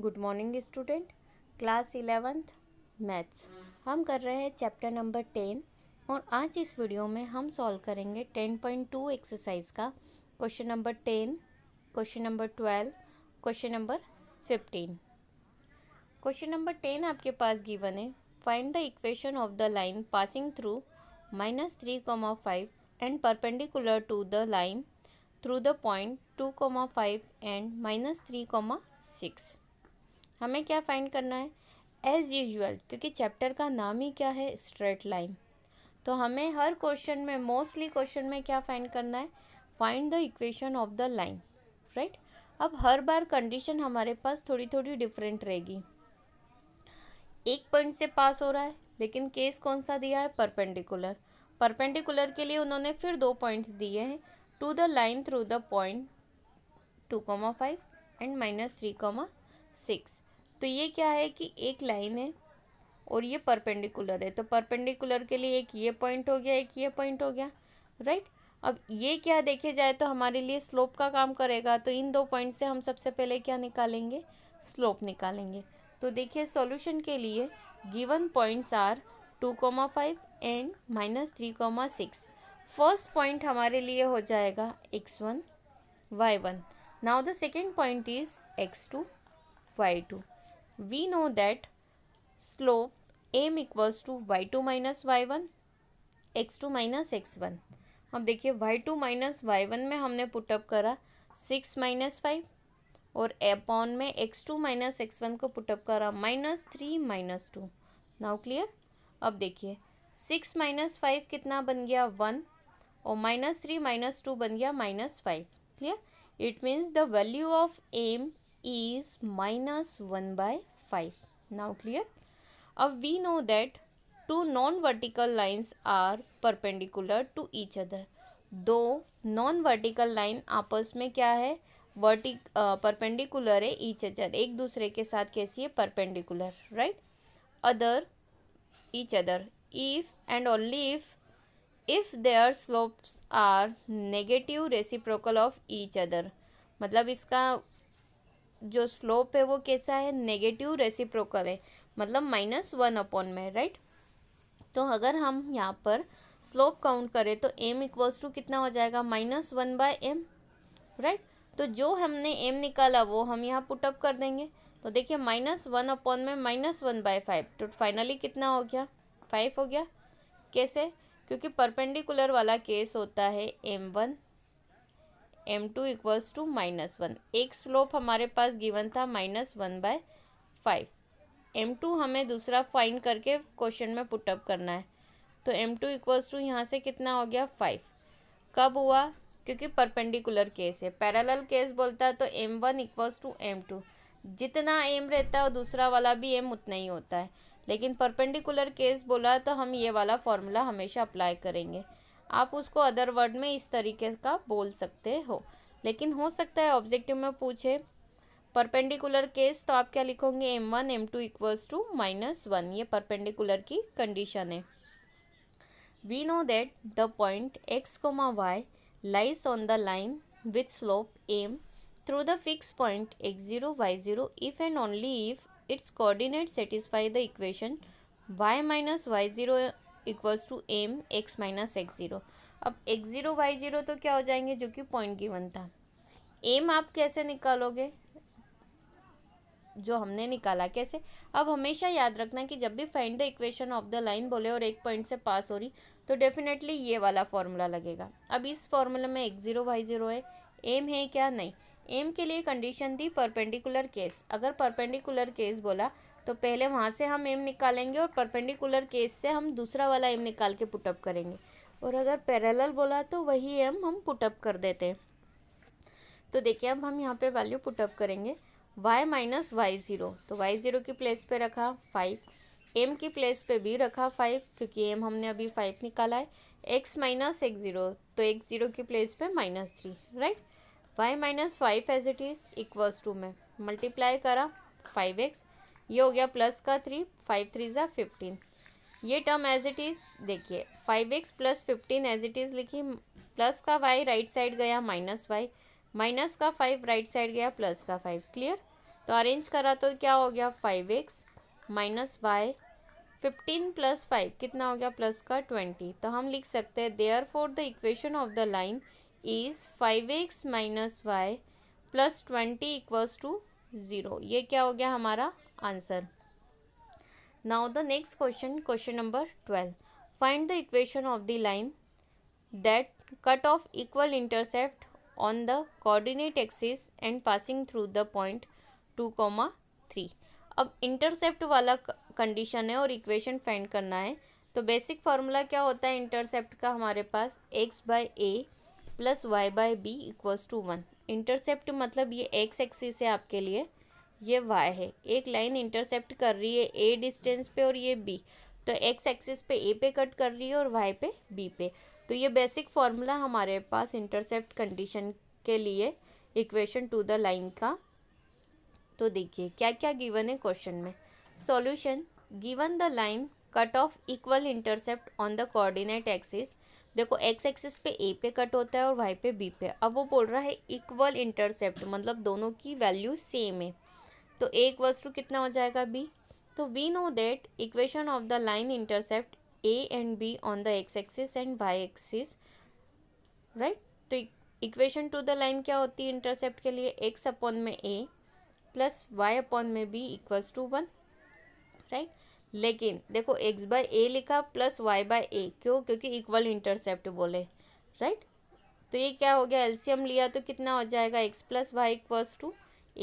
Good morning student class eleventh maths हम कर रहे हैं चैप्टर नंबर टेन और आज इस वीडियो में हम सॉल्व करेंगे टेन पॉइंट टू एक्सरसाइज का question number ten question number twelve question number fifteen question number ten आपके पास गिवन है find the equation of the line passing through minus three comma five and perpendicular to the line through the point two comma five and minus three comma six हमें क्या find करना है as usual क्योंकि chapter का नाम ही क्या है straight line तो हमें हर क्वेश्चन में मोस्टली क्वेश्चन में क्या फाइंड करना है find the equation of the line right अब हर बार कंडीशन हमारे पास थोड़ी थोड़ी डिफरेंट रहेगी एक पॉइंट से पास हो रहा है लेकिन केस कौन सा दिया है परपेंडिकुलर परपेंडिकुलर के लिए उन्होंने फिर दो पॉइंट्स दिए हैं to the line through the point two comma five and minus three comma six तो ये क्या है कि एक लाइन है और ये परपेंडिकुलर है तो परपेंडिकुलर के लिए एक ये पॉइंट हो गया एक ये पॉइंट हो गया राइट अब ये क्या देखे जाए तो हमारे लिए स्लोप का काम करेगा तो इन दो पॉइंट से हम सबसे पहले क्या निकालेंगे स्लोप निकालेंगे तो देखिए सॉल्यूशन के लिए given points are two comma five and minus three comma six first point हमारे लिए हो जाएगा x one y one now the second point is x two y two we know that slope m equals to y two minus y one x two minus x one अब देखिए y two minus y one में हमने put up करा six minus five और upon में x two minus x one को put up करा minus three minus two now clear अब देखिए सिक्स माइनस फाइव कितना बन गया वन और माइनस थ्री माइनस टू बन गया minus five clear it means the value of m is minus 1 by 5. Now clear? Now we know that two non-vertical lines are perpendicular to each other. दो non vertical line आपस में क्या है वर्टिक perpendicular है each other एक दूसरे के साथ कैसी है perpendicular right other each other if and only if if their slopes are negative reciprocal of each other मतलब इसका जो स्लोप है वो कैसा है नेगेटिव रेसिप्रोकल है मतलब minus one upon m right तो अगर हम यहाँ पर स्लोप काउंट करें तो एम इक्वल्स टू कितना हो जाएगा minus one by m right तो जो हमने एम निकाला वो हम यहाँ पुटअप कर देंगे तो देखिए minus one upon m minus one by five तो फाइनली कितना हो गया फाइव हो गया कैसे क्योंकि परपेंडिकुलर वाला केस होता है m one m two equals to minus one एक स्लोप हमारे पास गिवन था minus one by five m two हमें दूसरा फाइंड करके क्वेश्चन में पुटअप करना है तो एम टू इक्वल्स टू यहाँ से कितना हो गया फाइव कब हुआ क्योंकि परपेंडिकुलर केस है पैरेलल केस बोलता है तो m one equals to m two जितना एम रहता है दूसरा वाला भी एम उतना ही होता है लेकिन परपेंडिकुलर केस बोला तो हम ये वाला फॉर्मूला हमेशा अप्लाई करेंगे आप उसको अदर वर्ड में इस तरीके का बोल सकते हो लेकिन हो सकता है ऑब्जेक्टिव में पूछे परपेंडिकुलर केस तो आप क्या लिखोगे m one m two equals to minus one ये परपेंडिकुलर की कंडीशन है we know that the point x comma y lies on the line with slope m through the fix point x zero y zero if and only if its coordinate satisfy the equation y minus y zero equals to m x minus x zero अब x zero y zero तो क्या हो जाएंगे जो कि point given था M आप कैसे निकालोगे जो हमने निकाला कैसे अब हमेशा याद रखना कि जब भी find the equation of the line बोले और एक पॉइंट से पास हो रही तो डेफिनेटली ये वाला फॉर्मूला लगेगा अब इस फॉर्मूला में एक्स ज़ीरो वाई ज़ीरो है एम है क्या नहीं एम के लिए कंडीशन दी परपेंडिकुलर केस अगर परपेंडिकुलर केस बोला तो पहले वहाँ से हम एम निकालेंगे और परपेंडिकुलर केस से हम दूसरा वाला एम निकाल के पुटअप करेंगे और अगर पैरेलल बोला तो वही एम हम पुटअप कर देते हैं तो देखिए अब हम यहाँ पे वैल्यू पुटअप करेंगे y माइनस वाई ज़ीरो तो वाई ज़ीरो की प्लेस पे रखा फाइव एम की प्लेस पे भी रखा फाइव क्योंकि एम हमने अभी फाइव निकाला है x माइनस एक्स ज़ीरो तो एक्स ज़ीरो की प्लेस पे minus three right y minus five as it is equals to में मल्टीप्लाई करा फाइव एक्स ये हो गया प्लस का थ्री फाइव थ्री ज़ा फिफ्टीन ये टर्म एज इट इज़ देखिए five x plus fifteen as it is लिखी प्लस का वाई राइट साइड गया माइनस वाई माइनस का फाइव राइट साइड गया प्लस का फाइव क्लियर तो अरेंज करा तो क्या हो गया five x minus y fifteen plus five कितना हो गया प्लस का ट्वेंटी तो हम लिख सकते हैं therefore the equation of the line is five x minus y plus twenty equals to zero ये क्या हो गया हमारा answer now the next question question number twelve find the equation of the line that cut off equal intercept on the coordinate axis and passing through the point two comma three अब intercept वाला condition है और equation find करना है तो basic formula क्या होता है इंटरसेप्ट का हमारे पास x by a plus y by b equals to one intercept मतलब ये एक्स एक्सिस है आपके लिए ये वाई है एक लाइन इंटरसेप्ट कर रही है ए डिस्टेंस पे और ये बी तो एक्स एक्सिस पे ए पे कट कर रही है और वाई पे बी पे तो ये बेसिक फार्मूला हमारे पास इंटरसेप्ट कंडीशन के लिए इक्वेशन टू द लाइन का तो देखिए क्या क्या गिवन है क्वेश्चन में solution given the line cut off equal intercept on the coordinate axis देखो एक्स एक्सिस पे ए पे कट होता है और वाई पे बी पे अब वो बोल रहा है इक्वल इंटरसेप्ट मतलब दोनों की वैल्यू सेम है तो एक वस्तु कितना हो जाएगा बी तो we know that equation of the line intercept a and b on the x axis and y axis right तो इक्वेशन टू द लाइन क्या होती है इंटरसेप्ट के लिए एक्स अपॉन में ए प्लस वाई अपॉन में b equals to one right लेकिन देखो एक्स बाय ए लिखा प्लस वाई बाय ए क्यों क्योंकि इक्वल इंटरसेप्ट बोले राइट तो ये क्या हो गया एल्सियम लिया तो कितना हो जाएगा x plus y equals to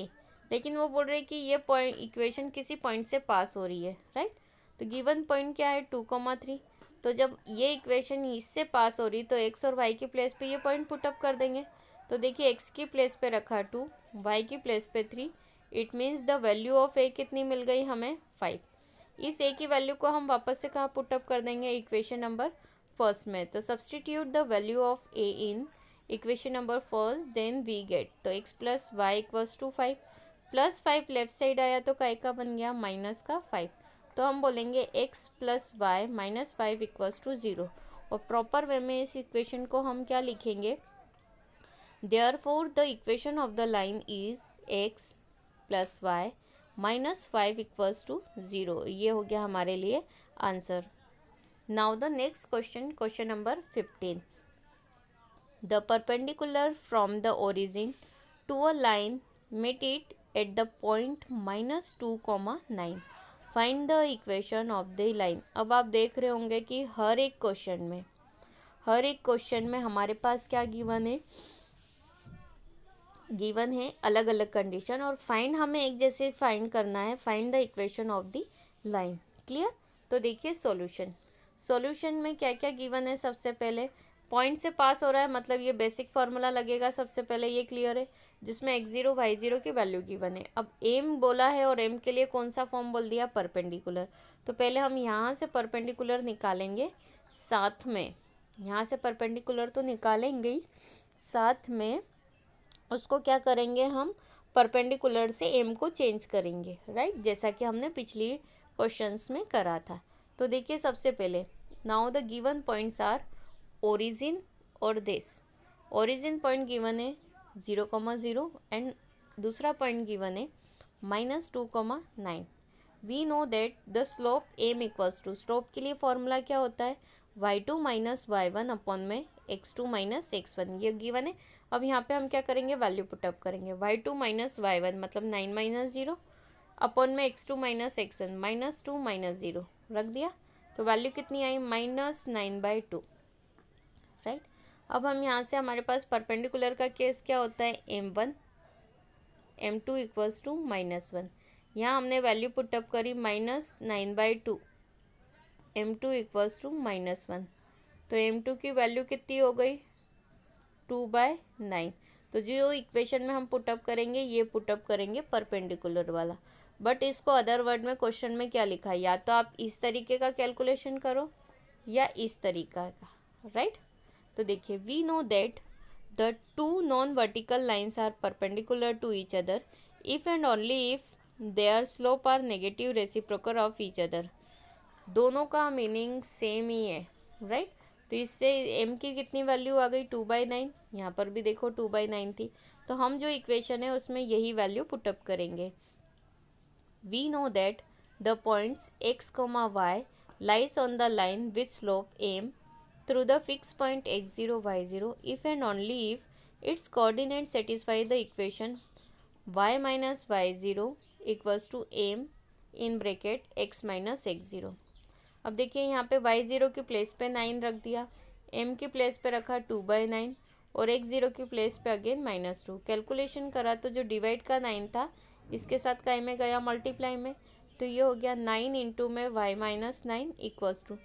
a लेकिन वो बोल रहे कि ये पॉइंट इक्वेशन किसी पॉइंट से पास हो रही है राइट तो गिवन पॉइंट क्या है टू कोमा थ्री तो जब ये इक्वेशन इससे पास हो रही तो एक्स और वाई की प्लेस पे ये पॉइंट पुटअप कर देंगे तो देखिए एक्स की प्लेस पे रखा टू वाई की प्लेस पे three it means the value of a कितनी मिल गई हमें फाइव इस ए की वैल्यू को हम वापस से कहाँ पुटअप कर देंगे इक्वेशन नंबर फर्स्ट में तो substitute the value of a in equation number first then we get तो x plus y equals to five plus five left side आया तो काय का बन गया माइनस का फाइव तो हम बोलेंगे x plus y minus five equals to zero और प्रॉपर वे में इस इक्वेशन को हम क्या लिखेंगे therefore the equation of the line is x plus y minus five equals to zero ये हो गया हमारे लिए answer now the next question question number fifteen the perpendicular from the origin to a line met it at the point minus two comma nine find the equation of the line अब आप देख रहे होंगे कि हर एक question में हर एक question में हमारे पास क्या गिवन है गिवन है अलग अलग कंडीशन और फाइंड हमें एक जैसे फाइंड करना है find the equation of the line clear तो देखिए सॉल्यूशन सॉल्यूशन में क्या क्या गिवन है सबसे पहले पॉइंट से पास हो रहा है मतलब ये बेसिक फार्मूला लगेगा सबसे पहले ये क्लियर है जिसमें एक्स ज़ीरो वाई ज़ीरो की वैल्यू गिवन है अब एम बोला है और एम के लिए कौन सा फॉर्म बोल दिया परपेंडिकुलर तो पहले हम यहाँ से परपेंडिकुलर निकालेंगे साथ में यहाँ से परपेंडिकुलर तो निकालेंगे ही साथ में उसको क्या करेंगे हम परपेंडिकुलर से एम को चेंज करेंगे राइट जैसा कि हमने पिछली क्वेश्चंस में करा था तो देखिए सबसे पहले now the given points are origin और दिस ओरिजिन पॉइंट गिवन है ज़ीरो कॉमा ज़ीरो एंड दूसरा पॉइंट गिवन है minus two comma nine we know that the slope m equals to slope के लिए फॉर्मूला क्या होता है y two minus y one upon में x two minus x one ये given है अब यहाँ पे हम क्या करेंगे वैल्यू पुटअप करेंगे y two minus y one मतलब नाइन माइनस जीरो अपॉन में x two minus x one minus two minus zero रख दिया तो वैल्यू कितनी आई minus nine by two right अब हम यहाँ से हमारे पास परपेंडिकुलर का केस क्या होता है m one m two equals to minus one यहाँ हमने वैल्यू पुटअप करी minus nine by two m two equals to minus one तो एम टू की वैल्यू कितनी हो गई टू बाय नाइन तो जो इक्वेशन में हम पुटअप करेंगे ये पुटअप करेंगे परपेंडिकुलर वाला बट इसको अदर वर्ड में क्वेश्चन में क्या लिखा है या तो आप इस तरीके का कैलकुलेशन करो या इस तरीका का राइट तो देखिए we know that the two non vertical lines are perpendicular to each other if and only if their slope are negative reciprocal of each other दोनों का मीनिंग सेम ही है राइट तो इससे एम की कितनी वैल्यू आ गई टू बाई नाइन यहाँ पर भी देखो टू बाई नाइन थी तो हम जो इक्वेशन है उसमें यही वैल्यू पुटअप करेंगे we know that the points x comma y lies on the line with slope m through the fix point x zero y zero if and only if its coordinate satisfy the equation y minus y zero equals to m in bracket x minus x zero अब देखिए यहाँ पे y zero की place पे nine रख दिया M की place पे रखा टू बाई नाइन और एक ज़ीरो की प्लेस पे अगेन माइनस टू कैलकुलेशन करा तो जो डिवाइड का नाइन था इसके साथ कई में गया मल्टीप्लाई में तो ये हो गया नाइन इंटू में y minus nine equals to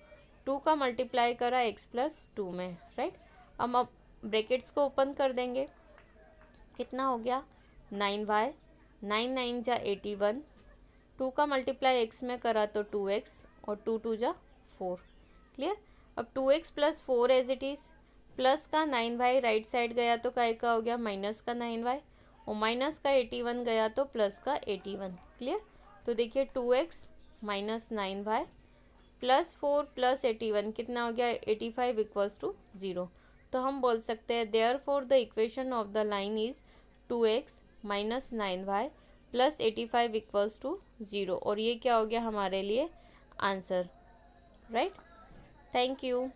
two का मल्टीप्लाई करा एक्स प्लस टू में राइट अब अब ब्रेकेट्स को ओपन कर देंगे कितना हो गया नाइन वाई नाइन नाइन जा एटी वन टू का मल्टीप्लाई एक्स में करा तो टू एक्स और टू टू जा फोर क्लियर अब two x plus four as it is plus का नाइन वाई राइट साइड गया तो काय का हो गया माइनस का नाइन वाई और माइनस का एटी वन गया तो प्लस का एटी वन क्लियर तो देखिए two x minus nine y plus four plus eighty one कितना हो गया eighty five equals to zero तो हम बोल सकते हैं therefore the equation of the line is two x minus nine y plus eighty five equals to zero और ये क्या हो गया हमारे लिए answer right thank you